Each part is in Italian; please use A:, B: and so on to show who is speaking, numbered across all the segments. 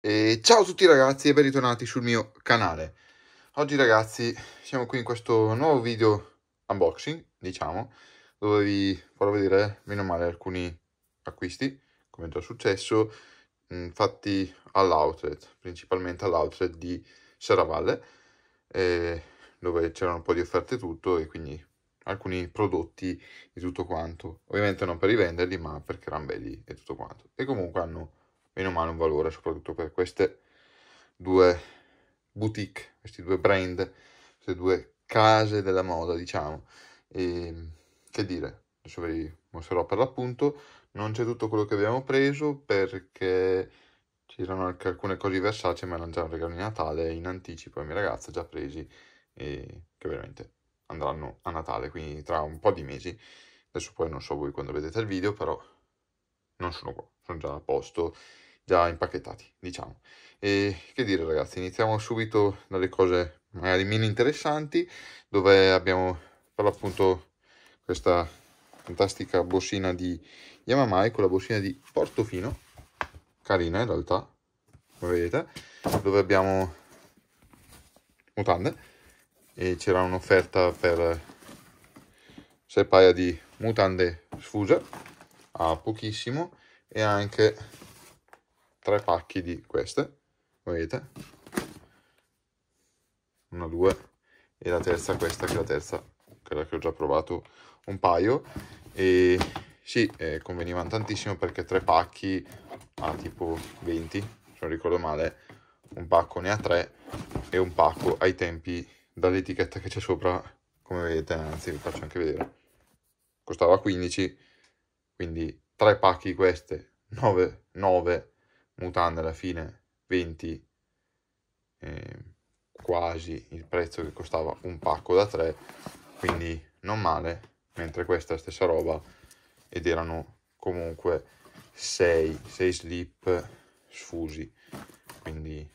A: E ehm, ciao a tutti ragazzi e bentornati sul mio canale. Oggi ragazzi siamo qui in questo nuovo video unboxing, diciamo, dove vi farò vedere meno male alcuni acquisti, come già successo, mm, fatti all'outlet, principalmente all'outlet di Serravalle, eh, dove c'erano un po' di offerte e tutto e quindi alcuni prodotti e tutto quanto. Ovviamente non per rivenderli ma perché erano belli e tutto quanto. E comunque hanno meno male un valore soprattutto per queste due boutique, questi due brand, queste due case della moda diciamo. E, ehm, che dire, adesso ve li mostrerò per l'appunto, non c'è tutto quello che abbiamo preso perché c'erano anche alcune cose Versace mi hanno già un regalo di Natale in anticipo ai miei ragazzi già presi e che veramente andranno a Natale, quindi tra un po' di mesi. Adesso poi non so voi quando vedete il video, però non sono qua, sono già a posto già impacchettati, diciamo. E che dire ragazzi, iniziamo subito dalle cose magari meno interessanti, dove abbiamo per l'appunto questa fantastica borsina di Yamamai con la borsina di Portofino, carina in realtà, come vedete, dove abbiamo mutande e c'era un'offerta per 6 paia di mutande sfuse a pochissimo e anche tre pacchi di queste, come vedete, una, due, e la terza questa, che è la terza, quella che ho già provato un paio, e sì, eh, convenivano tantissimo perché tre pacchi a tipo 20, se non ricordo male, un pacco ne ha tre e un pacco ai tempi dall'etichetta che c'è sopra, come vedete, anzi vi faccio anche vedere, costava 15, quindi tre pacchi di queste, 9, 9 mutande alla fine 20 eh, quasi il prezzo che costava un pacco da 3 quindi non male mentre questa è stessa roba ed erano comunque 6 6 slip sfusi quindi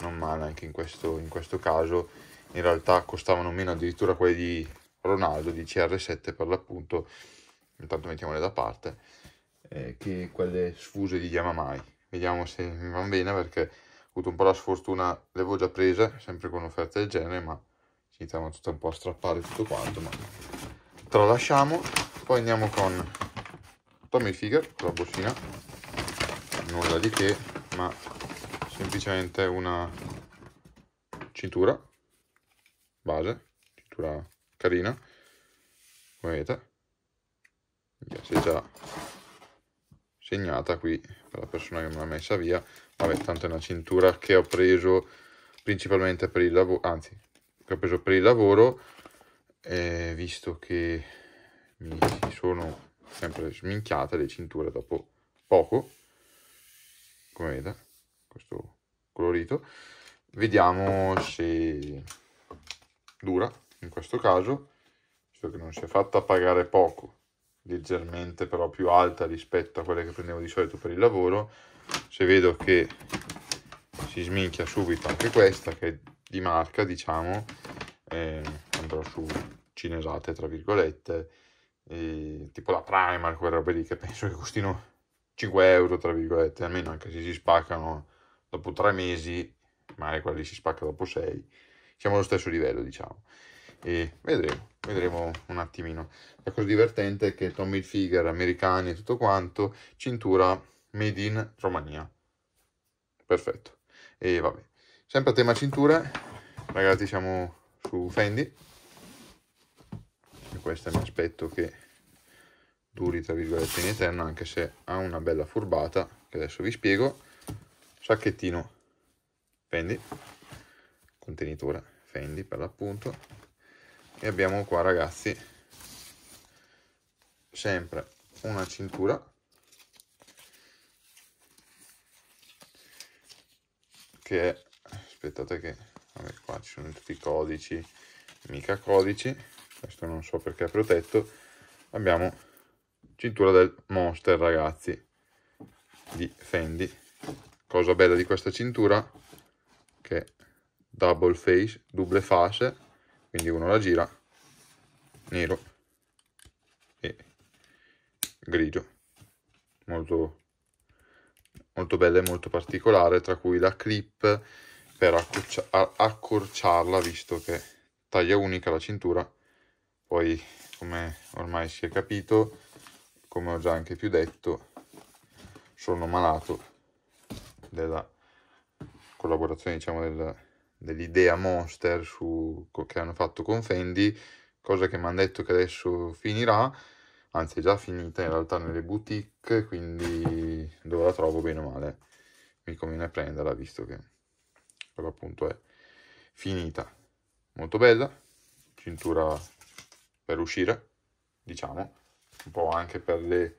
A: non male anche in questo, in questo caso in realtà costavano meno addirittura quelli di Ronaldo di CR7 per l'appunto intanto mettiamole da parte eh, che quelle sfuse di Yamamai Vediamo se mi va bene perché ho avuto un po' la sfortuna, le avevo già prese, sempre con offerte del genere, ma si iniziavano tutte un po' a strappare tutto quanto, ma tralasciamo. Poi andiamo con Tommy Figer, con la borsina, nulla di che, ma semplicemente una cintura base, cintura carina, come vedete, si è già segnata qui per la persona che me l'ha messa via vabbè tanto è una cintura che ho preso principalmente per il lavoro anzi che ho preso per il lavoro eh, visto che mi si sono sempre sminchiate le cinture dopo poco come vedete questo colorito vediamo se dura in questo caso visto che non si è fatta pagare poco leggermente però più alta rispetto a quelle che prendevo di solito per il lavoro se vedo che si sminchia subito anche questa che è di marca diciamo eh, andrò su cinesate tra virgolette eh, tipo la Primark quella robe lì che penso che costino 5 euro tra virgolette almeno anche se si spaccano dopo 3 mesi ma magari quelli si spacca dopo 6 siamo allo stesso livello diciamo e vedremo vedremo un attimino la cosa divertente è che Tommy Hilfiger americani e tutto quanto cintura made in Romania perfetto e vabbè sempre a tema cinture ragazzi siamo su Fendi e questo mi aspetto che duri tra virgolette in eterno anche se ha una bella furbata che adesso vi spiego sacchettino Fendi contenitore Fendi per l'appunto e abbiamo qua ragazzi sempre una cintura che è, aspettate che vabbè, qua ci sono tutti i codici mica codici questo non so perché è protetto abbiamo cintura del monster ragazzi di Fendi cosa bella di questa cintura che è double face, double face quindi uno la gira nero e grigio molto, molto bella e molto particolare tra cui la clip per accorciarla visto che taglia unica la cintura poi come ormai si è capito come ho già anche più detto sono malato della collaborazione diciamo del dell'idea Monster su, che hanno fatto con Fendi, cosa che mi hanno detto che adesso finirà, anzi è già finita in realtà nelle boutique, quindi dove la trovo bene o male mi conviene prenderla visto che per appunto è finita. Molto bella, cintura per uscire, diciamo, un po' anche per le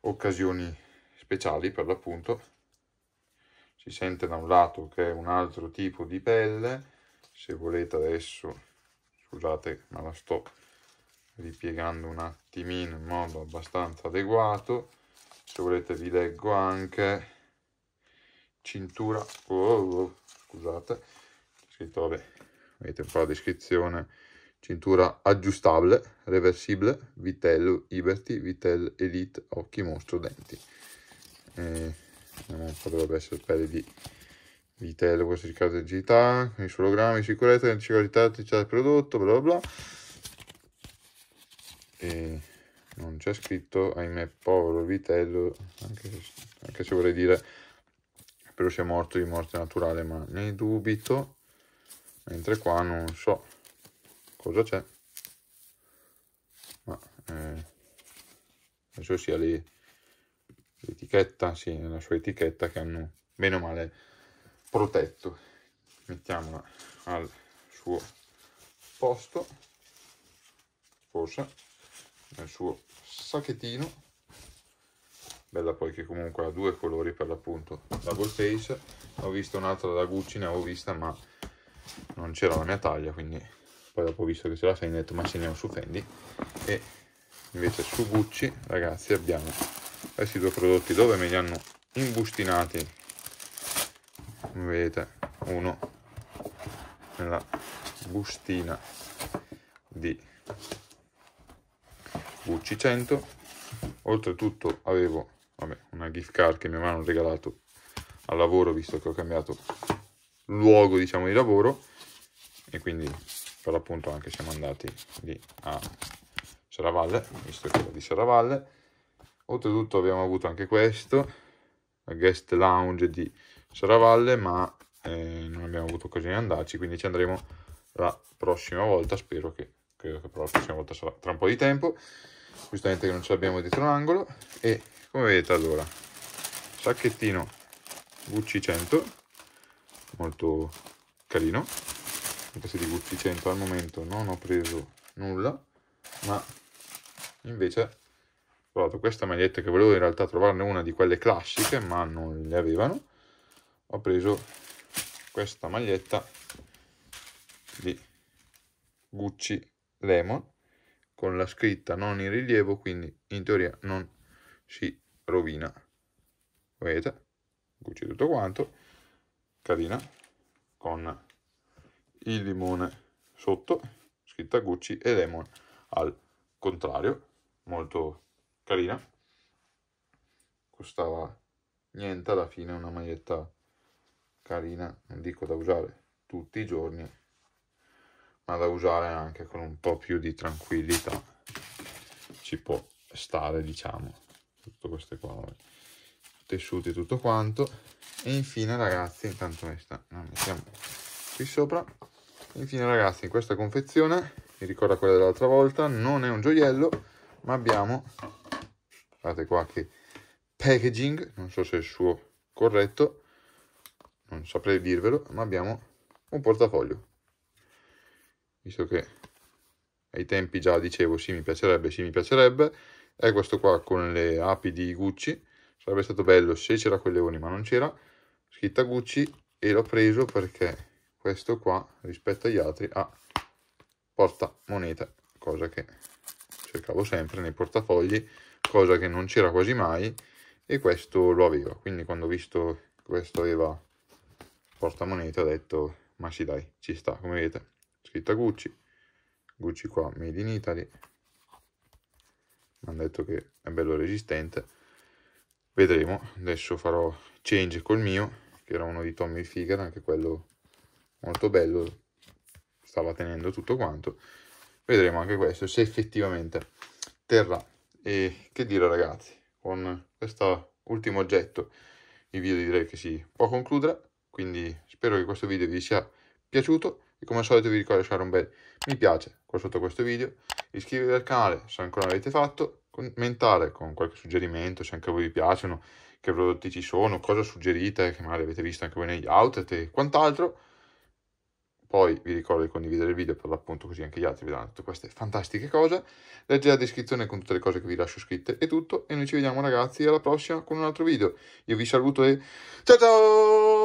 A: occasioni speciali per l'appunto si sente da un lato che è un altro tipo di pelle se volete adesso scusate ma la sto ripiegando un attimino in modo abbastanza adeguato se volete vi leggo anche cintura oh, oh, oh scusate scritto vabbè vedete un po' la descrizione cintura aggiustabile reversibile vitello liberty vitel elite occhi mostro denti eh, qua eh, dovrebbe essere pelle di vitello, questo cercato di agilità, il suo ologramma di sicurezza, ciclo di artificiale del prodotto, bla bla bla. E non c'è scritto, ahimè, povero vitello, anche se, anche se vorrei dire, spero sia morto di morte naturale, ma ne dubito, mentre qua non so cosa c'è, ma eh, penso sia lì etichetta, sì, la sua etichetta che hanno bene o male protetto. Mettiamola al suo posto, forse, nel suo sacchettino. Bella poi che comunque ha due colori per l'appunto, double face. Ho visto un'altra da Gucci, ne avevo vista ma non c'era la mia taglia, quindi poi dopo ho visto che c'era la Fendi ho detto ma se ne ho su Fendi. E invece su Gucci, ragazzi, abbiamo questi due prodotti dove me li hanno imbustinati? Vedete, uno nella bustina di Gucci 100. Oltretutto avevo vabbè, una gift card che mi avevano regalato al lavoro, visto che ho cambiato luogo diciamo, di lavoro. E quindi per l'appunto anche siamo andati lì a Serravalle, visto che era di Serravalle oltretutto abbiamo avuto anche questo la guest lounge di Saravalle ma eh, non abbiamo avuto occasione di andarci quindi ci andremo la prossima volta spero che credo che però la prossima volta sarà tra un po' di tempo giustamente che non ce l'abbiamo dietro l'angolo e come vedete allora sacchettino Gucci 100 molto carino anche se di Gucci 100 al momento non ho preso nulla ma invece trovato questa maglietta che volevo in realtà trovarne una di quelle classiche, ma non le avevano. Ho preso questa maglietta di Gucci Lemon con la scritta non in rilievo, quindi in teoria non si rovina. Vedete? Gucci tutto quanto. Carina. Con il limone sotto, scritta Gucci e Lemon al contrario. Molto carina costava niente alla fine una maglietta carina non dico da usare tutti i giorni ma da usare anche con un po' più di tranquillità ci può stare diciamo tutte queste qua tessuti tutto quanto e infine ragazzi intanto questa la mettiamo qui sopra infine ragazzi in questa confezione mi ricorda quella dell'altra volta non è un gioiello ma abbiamo guardate qua che packaging, non so se è il suo corretto, non saprei dirvelo, ma abbiamo un portafoglio. Visto che ai tempi già dicevo sì mi piacerebbe, sì mi piacerebbe, è questo qua con le api di Gucci, sarebbe stato bello se c'era quel leone ma non c'era, scritta Gucci e l'ho preso perché questo qua rispetto agli altri ha moneta, cosa che cercavo sempre nei portafogli cosa che non c'era quasi mai e questo lo aveva quindi quando ho visto questo aveva portamoneta ho detto ma sì dai ci sta come vedete scritta Gucci Gucci qua made in Italy mi hanno detto che è bello resistente vedremo adesso farò change col mio che era uno di Tommy Figaro anche quello molto bello stava tenendo tutto quanto vedremo anche questo se effettivamente terrà e che dire ragazzi, con questo ultimo oggetto il video direi che si può concludere, quindi spero che questo video vi sia piaciuto e come al solito vi ricordo di lasciare un bel mi piace qua sotto questo video, iscrivervi al canale se ancora non l'avete fatto, commentare con qualche suggerimento se anche a voi vi piacciono, che prodotti ci sono, cosa suggerite, che magari avete visto anche voi negli outlet e quant'altro poi vi ricordo di condividere il video per l'appunto così anche gli altri vedranno tutte queste fantastiche cose. Leggete la descrizione con tutte le cose che vi lascio scritte e tutto. E noi ci vediamo ragazzi alla prossima con un altro video. Io vi saluto e ciao ciao!